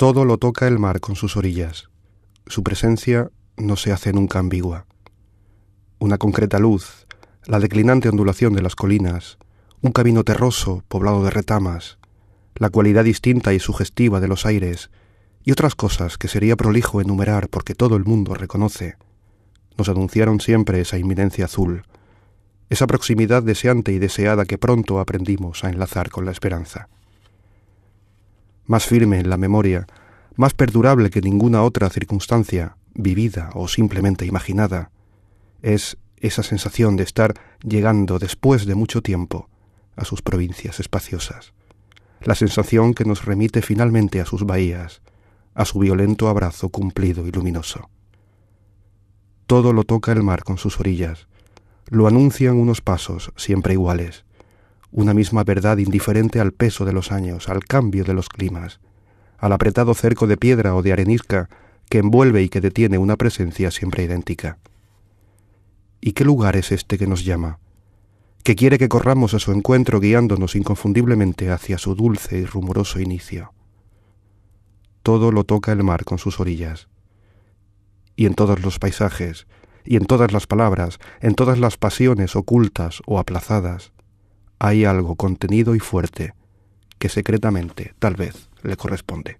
Todo lo toca el mar con sus orillas. Su presencia no se hace nunca ambigua. Una concreta luz, la declinante ondulación de las colinas, un camino terroso poblado de retamas, la cualidad distinta y sugestiva de los aires, y otras cosas que sería prolijo enumerar porque todo el mundo reconoce, nos anunciaron siempre esa inminencia azul, esa proximidad deseante y deseada que pronto aprendimos a enlazar con la esperanza más firme en la memoria, más perdurable que ninguna otra circunstancia, vivida o simplemente imaginada, es esa sensación de estar llegando después de mucho tiempo a sus provincias espaciosas, la sensación que nos remite finalmente a sus bahías, a su violento abrazo cumplido y luminoso. Todo lo toca el mar con sus orillas, lo anuncian unos pasos siempre iguales, una misma verdad indiferente al peso de los años, al cambio de los climas, al apretado cerco de piedra o de arenisca que envuelve y que detiene una presencia siempre idéntica. ¿Y qué lugar es este que nos llama? que quiere que corramos a su encuentro guiándonos inconfundiblemente hacia su dulce y rumoroso inicio. Todo lo toca el mar con sus orillas, y en todos los paisajes, y en todas las palabras, en todas las pasiones ocultas o aplazadas, hay algo contenido y fuerte que secretamente, tal vez, le corresponde.